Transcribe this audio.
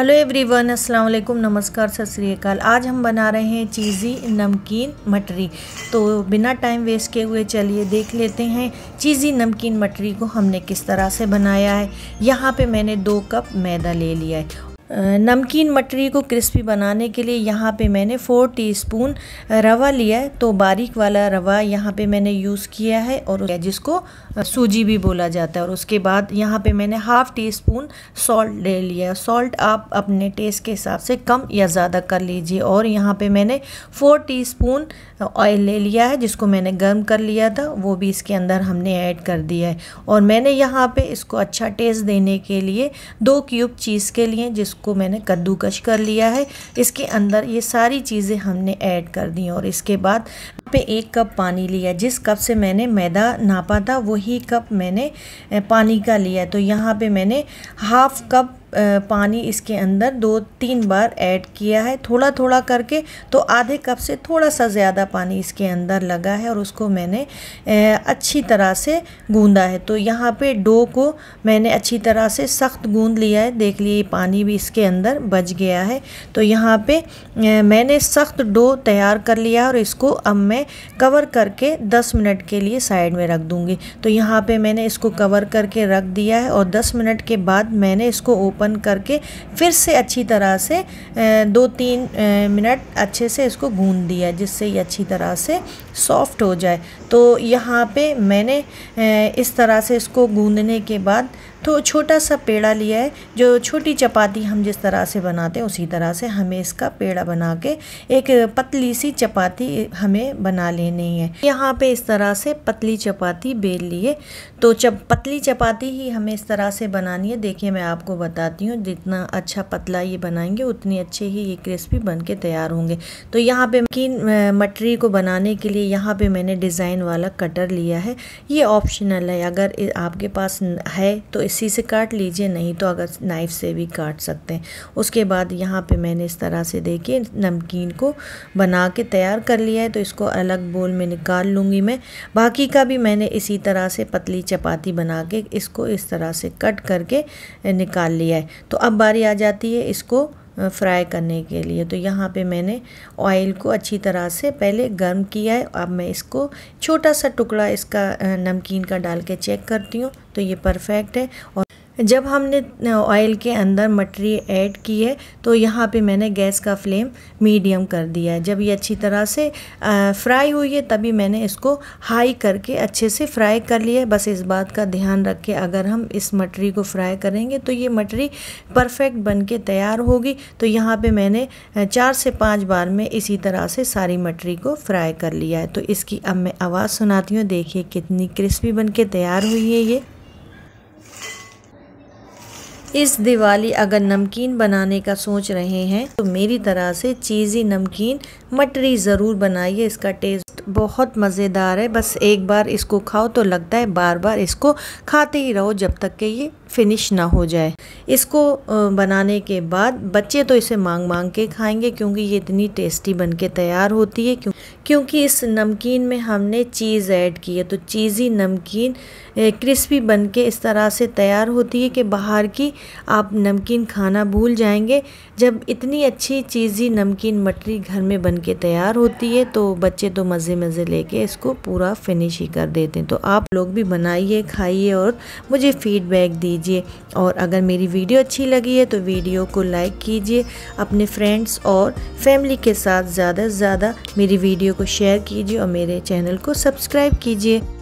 hello everyone अस्सलाम वालेकुम नमस्कार सत श्रीकाल आज हम बना रहे हैं चीज़ी नमकीन मटरी तो बिना टाइम वेस्ट किए हुए चलिए देख लेते हैं चीज़ी नमकीन मटरी को हमने किस तरह से बनाया है यहाँ पे मैंने दो कप मैदा ले लिया है नमकीन मटरी को क्रिस्पी बनाने के लिए यहाँ पे मैंने फ़ोर टीस्पून रवा लिया है तो बारीक वाला रवा यहाँ पे मैंने यूज़ किया है और जिसको सूजी भी बोला जाता है और उसके बाद यहाँ पे मैंने हाफ़ टी स्पून सॉल्ट ले लिया सॉल्ट आप अपने टेस्ट के हिसाब से कम या ज़्यादा कर लीजिए और यहाँ पे मैंने फ़ोर स्पून ऑयल ले लिया है जिसको मैंने गर्म कर लिया था वो भी इसके अंदर हमने ऐड कर दिया है और मैंने यहाँ पर इसको अच्छा टेस्ट देने के लिए दो क्यूब चीज़ के लिए जिसको को मैंने कद्दूकश कर लिया है इसके अंदर ये सारी चीज़ें हमने ऐड कर दी और इसके बाद पे एक कप पानी लिया जिस कप से मैंने मैदा नापा था वही कप मैंने पानी का लिया तो यहाँ पे मैंने हाफ़ कप पानी इसके अंदर दो तीन बार ऐड किया है थोड़ा थोड़ा करके तो आधे कप से थोड़ा सा ज़्यादा पानी इसके अंदर लगा है और उसको मैंने अच्छी तरह से गूंदा है तो यहाँ पे डो को मैंने अच्छी तरह से सख्त गूंद लिया है देख लिए पानी भी इसके अंदर बच गया है तो यहाँ पे मैंने सख्त डो तैयार कर लिया और इसको अब मैं है कवर करके 10 मिनट के लिए साइड में रख दूंगी तो यहाँ पे मैंने इसको कवर करके रख दिया है और 10 मिनट के बाद मैंने इसको ओपन करके फिर से अच्छी तरह से दो तीन मिनट अच्छे से इसको गूँध दिया जिससे ये अच्छी तरह से सॉफ्ट हो जाए तो यहाँ पे मैंने इस तरह से इसको गूँधने के बाद तो छोटा सा पेड़ा लिया है जो छोटी चपाती हम जिस तरह से बनाते हैं उसी तरह से हमें इसका पेड़ा बना के एक पतली सी चपाती हमें बना लेनी है यहाँ पे इस तरह से पतली चपाती बेल लिए तो जब पतली चपाती ही हमें इस तरह से बनानी है देखिए मैं आपको बताती हूँ जितना अच्छा पतला ये बनाएंगे उतनी अच्छे ही ये क्रिस्पी बन के तैयार होंगे तो यहाँ पर मकीन मटरी को बनाने के लिए यहाँ पर मैंने डिज़ाइन वाला कटर लिया है ये ऑप्शनल है अगर आपके पास है तो इस रस्सी से काट लीजिए नहीं तो अगर नाइफ़ से भी काट सकते हैं उसके बाद यहाँ पे मैंने इस तरह से देखिए नमकीन को बना के तैयार कर लिया है तो इसको अलग बोल में निकाल लूँगी मैं बाकी का भी मैंने इसी तरह से पतली चपाती बना के इसको इस तरह से कट करके निकाल लिया है तो अब बारी आ जाती है इसको फ्राई करने के लिए तो यहाँ पे मैंने ऑयल को अच्छी तरह से पहले गर्म किया है अब मैं इसको छोटा सा टुकड़ा इसका नमकीन का डाल के चेक करती हूँ तो ये परफेक्ट है और जब हमने ऑयल के अंदर मटरी ऐड की है तो यहाँ पे मैंने गैस का फ्लेम मीडियम कर दिया है जब ये अच्छी तरह से फ्राई हुई है तभी मैंने इसको हाई करके अच्छे से फ्राई कर लिया है बस इस बात का ध्यान रख के अगर हम इस मटरी को फ्राई करेंगे तो ये मटरी परफेक्ट बन के तैयार होगी तो यहाँ पे मैंने चार से पाँच बार में इसी तरह से सारी मटरी को फ्राई कर लिया है तो इसकी अब मैं आवाज़ सुनाती हूँ देखिए कितनी क्रिस्पी बन के तैयार हुई है ये इस दिवाली अगर नमकीन बनाने का सोच रहे हैं तो मेरी तरह से चीज़ी नमकीन मटरी ज़रूर बनाइए इसका टेस्ट बहुत मज़ेदार है बस एक बार इसको खाओ तो लगता है बार बार इसको खाते ही रहो जब तक कि ये फिनिश ना हो जाए इसको बनाने के बाद बच्चे तो इसे मांग मांग के खाएंगे क्योंकि ये इतनी टेस्टी बन के तैयार होती है क्यों क्योंकि इस नमकीन में हमने चीज़ ऐड की है तो चीज़ी नमकीन क्रिस्पी बन के इस तरह से तैयार होती है कि बाहर की आप नमकीन खाना भूल जाएंगे जब इतनी अच्छी चीज़ी नमकीन मटरी घर में बन के तैयार होती है तो बच्चे तो मज़े मज़े लेके इसको पूरा फिनिश ही कर देते हैं तो आप लोग भी बनाइए खाइए और मुझे फीडबैक दीजिए और अगर मेरी वीडियो अच्छी लगी है तो वीडियो को लाइक कीजिए अपने फ्रेंड्स और फैमिली के साथ ज़्यादा से ज़्यादा मेरी वीडियो को शेयर कीजिए और मेरे चैनल को सब्सक्राइब कीजिए